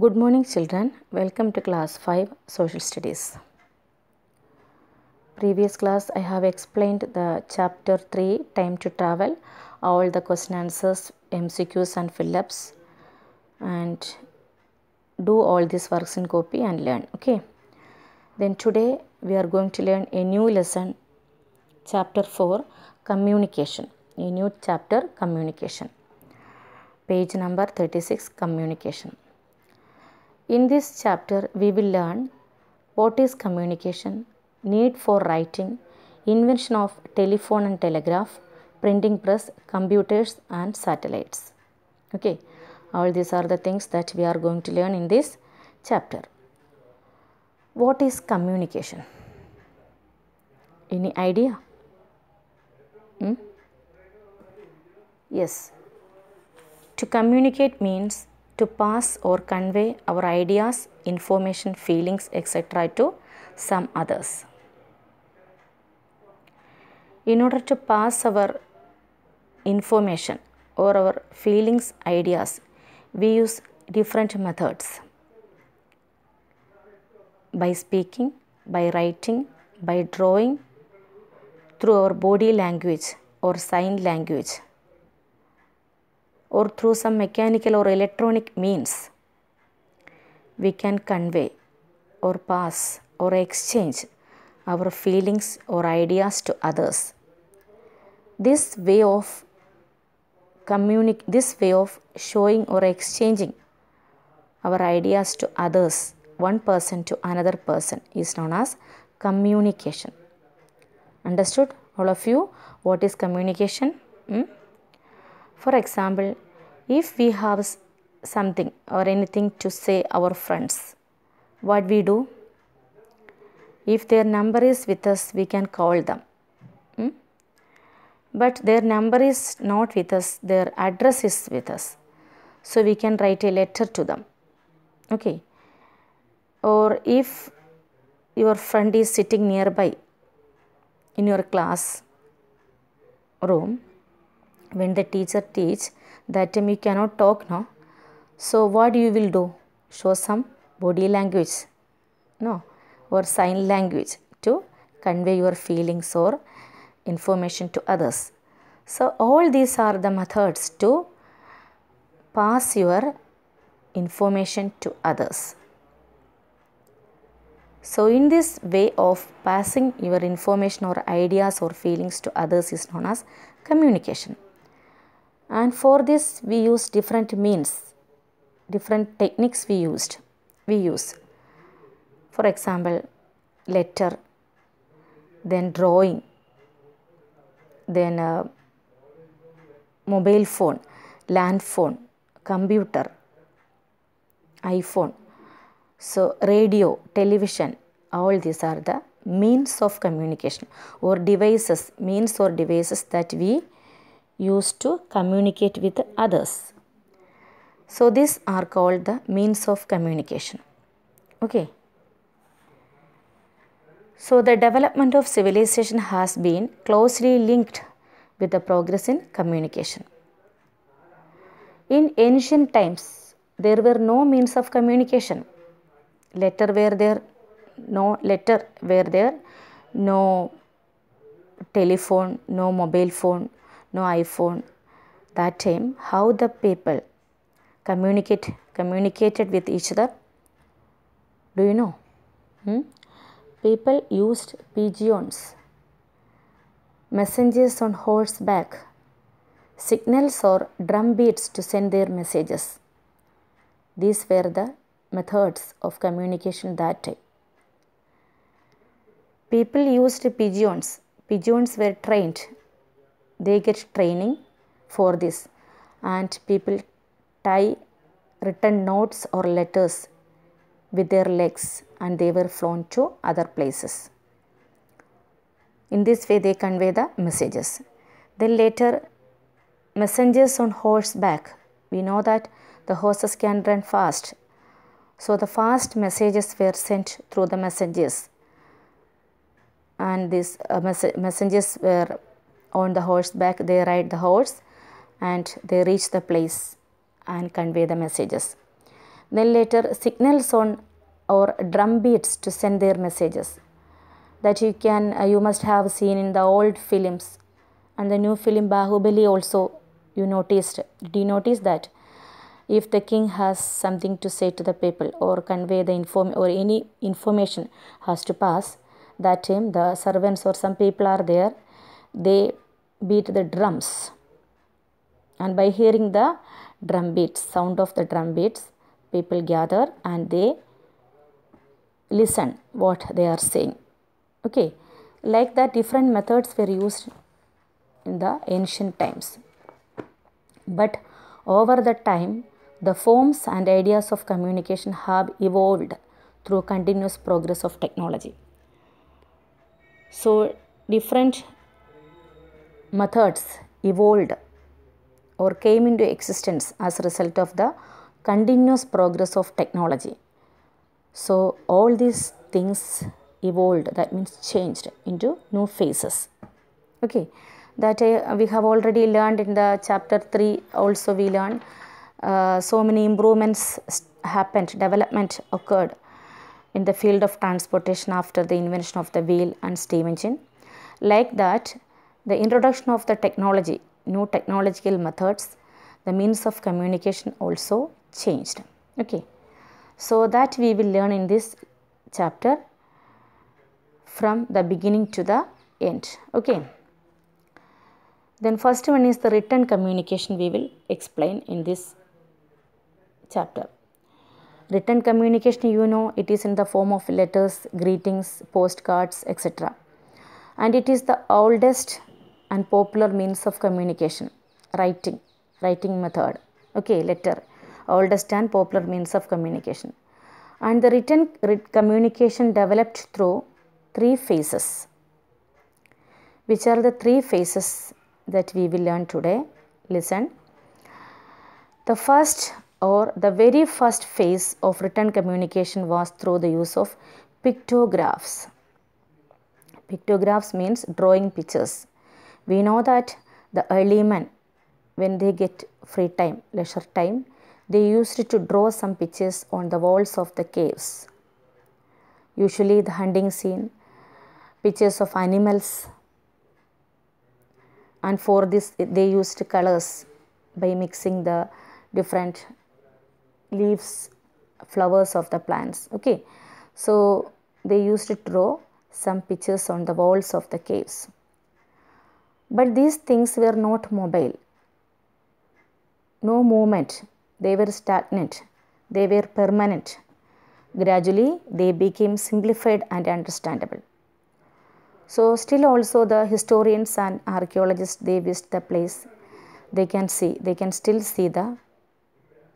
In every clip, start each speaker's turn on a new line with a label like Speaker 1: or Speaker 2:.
Speaker 1: Good morning children. Welcome to class 5 Social Studies. Previous class I have explained the chapter 3 time to travel, all the question answers, MCQs and fill-ups and do all these works in copy and learn. Okay. Then today we are going to learn a new lesson chapter 4 communication. A new chapter communication. Page number 36 communication in this chapter, we will learn what is communication, need for writing, invention of telephone and telegraph, printing press, computers and satellites. Okay, all these are the things that we are going to learn in this chapter. What is communication? Any idea? Hmm? Yes. To communicate means to pass or convey our ideas, information, feelings, etc. to some others. In order to pass our information or our feelings, ideas, we use different methods by speaking, by writing, by drawing, through our body language or sign language or through some mechanical or electronic means, we can convey or pass or exchange our feelings or ideas to others. This way of communic- this way of showing or exchanging our ideas to others, one person to another person, is known as communication. Understood, all of you, what is communication? Hmm? For example, if we have something or anything to say our friends, what we do? If their number is with us, we can call them. Hmm? But their number is not with us, their address is with us. So we can write a letter to them. Okay. Or if your friend is sitting nearby in your class room, when the teacher teach that time you cannot talk now so what you will do show some body language no or sign language to convey your feelings or information to others so all these are the methods to pass your information to others so in this way of passing your information or ideas or feelings to others is known as communication and for this we use different means different techniques we used we use for example letter then drawing then uh, mobile phone land phone computer iphone so radio television all these are the means of communication or devices means or devices that we used to communicate with others. So these are called the means of communication. Okay. So the development of civilization has been closely linked with the progress in communication. In ancient times, there were no means of communication. Letter were there, no letter were there, no telephone, no mobile phone, no iphone that time how the people communicate communicated with each other do you know hmm? people used pigeons messengers on horseback signals or drum beats to send their messages these were the methods of communication that time people used pigeons pigeons were trained they get training for this and people tie written notes or letters with their legs and they were flown to other places. In this way, they convey the messages. Then later, messengers on horseback. We know that the horses can run fast. So the fast messages were sent through the messengers. And these uh, messengers were on the horseback they ride the horse and they reach the place and convey the messages. Then later signals on or drum beats to send their messages that you can uh, you must have seen in the old films and the new film Bahubali also you noticed do you notice that if the king has something to say to the people or convey the inform or any information has to pass that time the servants or some people are there they beat the drums and by hearing the drum beats sound of the drum beats people gather and they listen what they are saying okay like that different methods were used in the ancient times but over the time the forms and ideas of communication have evolved through continuous progress of technology so different methods evolved or came into existence as a result of the continuous progress of technology. So, all these things evolved, that means changed into new phases. Okay, that uh, we have already learned in the chapter 3, also we learned uh, so many improvements happened, development occurred in the field of transportation after the invention of the wheel and steam engine. Like that, the introduction of the technology, new technological methods, the means of communication also changed. Okay. So that we will learn in this chapter from the beginning to the end. Okay. Then first one is the written communication we will explain in this chapter. Written communication you know it is in the form of letters, greetings, postcards etc. And it is the oldest and popular means of communication writing writing method okay letter oldest and popular means of communication and the written communication developed through three phases which are the three phases that we will learn today listen the first or the very first phase of written communication was through the use of pictographs pictographs means drawing pictures we know that the early men, when they get free time, leisure time, they used to draw some pictures on the walls of the caves. Usually the hunting scene, pictures of animals, and for this they used colors by mixing the different leaves, flowers of the plants. Okay, so they used to draw some pictures on the walls of the caves. But these things were not mobile. No movement. They were stagnant. They were permanent. Gradually, they became simplified and understandable. So, still also the historians and archaeologists, they visit the place. They can see, they can still see the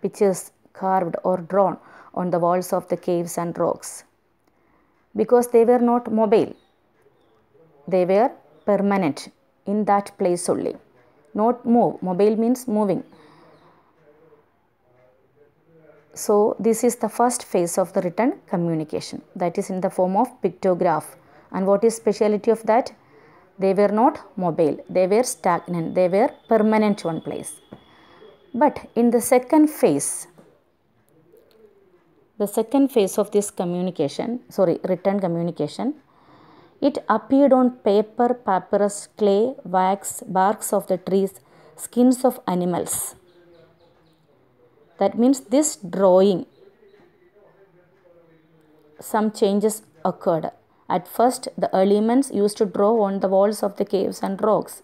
Speaker 1: pictures carved or drawn on the walls of the caves and rocks because they were not mobile, they were permanent in that place only. Not move. Mobile means moving. So, this is the first phase of the written communication that is in the form of pictograph. And what is speciality of that? They were not mobile, they were stagnant, they were permanent one place. But in the second phase, the second phase of this communication, sorry, written communication, it appeared on paper, papyrus, clay, wax, barks of the trees, skins of animals. That means this drawing, some changes occurred. At first, the elements used to draw on the walls of the caves and rocks.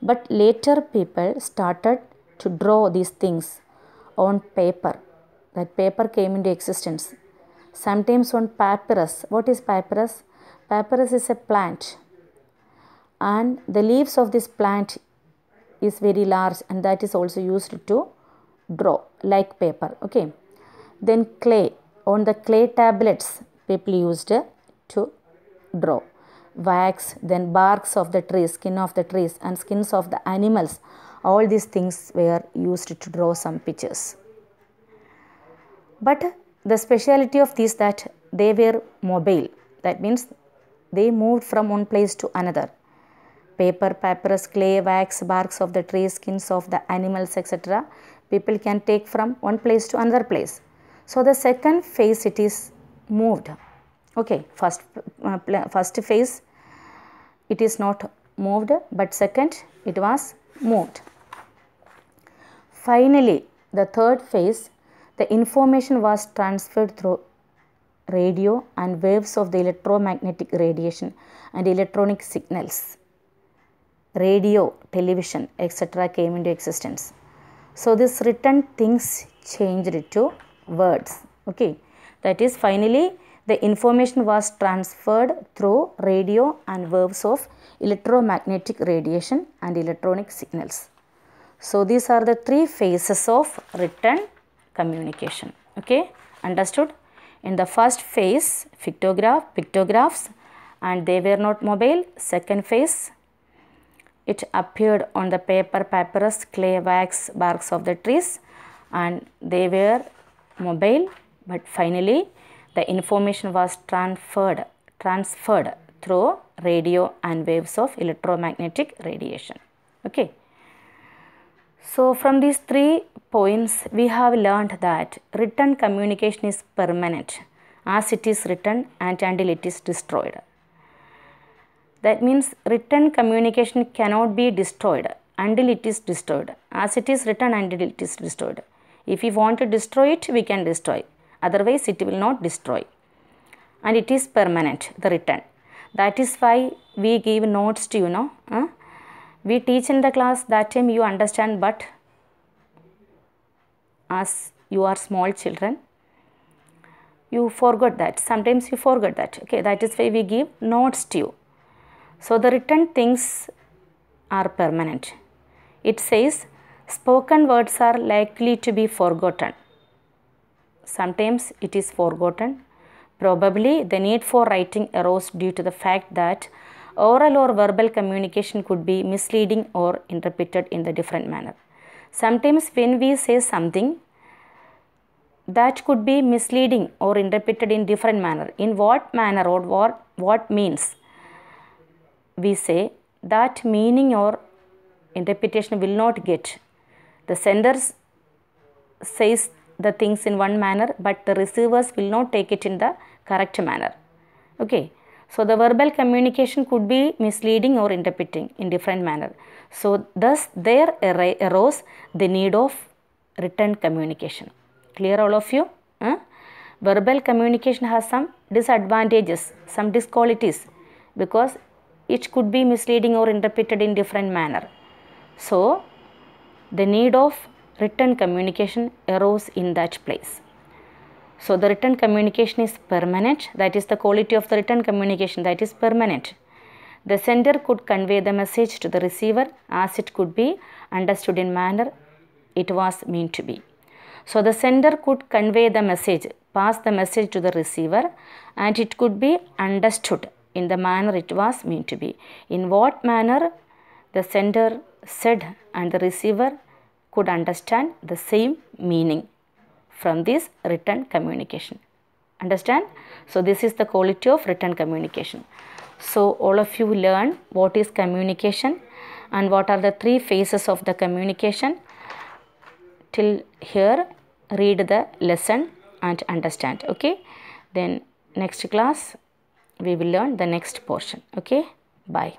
Speaker 1: But later, people started to draw these things on paper. That paper came into existence. Sometimes on papyrus. What is papyrus? Papyrus is a plant and the leaves of this plant is very large and that is also used to draw like paper. Okay. Then clay. On the clay tablets people used to draw wax then barks of the trees skin of the trees and skins of the animals all these things were used to draw some pictures but the speciality of these that they were mobile that means they moved from one place to another. Paper, papyrus, clay, wax, barks of the tree, skins of the animals, etc. People can take from one place to another place. So the second phase it is moved. Okay, first, uh, first phase it is not moved but second it was moved. Finally, the third phase the information was transferred through radio and waves of the electromagnetic radiation and electronic signals. Radio, television, etc. came into existence. So, this written things changed to words. Okay, that is finally the information was transferred through radio and waves of electromagnetic radiation and electronic signals. So, these are the three phases of written communication. Okay, understood? In the first phase, pictograph, pictographs and they were not mobile. Second phase, it appeared on the paper, papyrus, clay, wax, barks of the trees and they were mobile. But finally, the information was transferred, transferred through radio and waves of electromagnetic radiation. Okay. So from these three points, we have learned that written communication is permanent as it is written and until it is destroyed. That means written communication cannot be destroyed until it is destroyed. As it is written until it is destroyed. If we want to destroy it, we can destroy. Otherwise, it will not destroy. And it is permanent, the written. That is why we give notes to, you know, we teach in the class that time you understand but as you are small children you forgot that sometimes you forget that okay that is why we give notes to you so the written things are permanent it says spoken words are likely to be forgotten sometimes it is forgotten probably the need for writing arose due to the fact that oral or verbal communication could be misleading or interpreted in the different manner. Sometimes when we say something that could be misleading or interpreted in different manner. In what manner or what, what means? We say that meaning or interpretation will not get. The sender says the things in one manner but the receivers will not take it in the correct manner. Okay. So the verbal communication could be misleading or interpreting in different manner. So thus there arose the need of written communication. Clear all of you? Huh? Verbal communication has some disadvantages, some disqualities because it could be misleading or interpreted in different manner. So the need of written communication arose in that place. So the written communication is permanent, that is the quality of the written communication, that is permanent. The sender could convey the message to the receiver as it could be understood in manner it was meant to be. So the sender could convey the message, pass the message to the receiver and it could be understood in the manner it was meant to be. In what manner the sender said and the receiver could understand the same meaning from this written communication. Understand? So, this is the quality of written communication. So, all of you learn what is communication and what are the three phases of the communication. Till here, read the lesson and understand. Okay? Then next class, we will learn the next portion. Okay? Bye.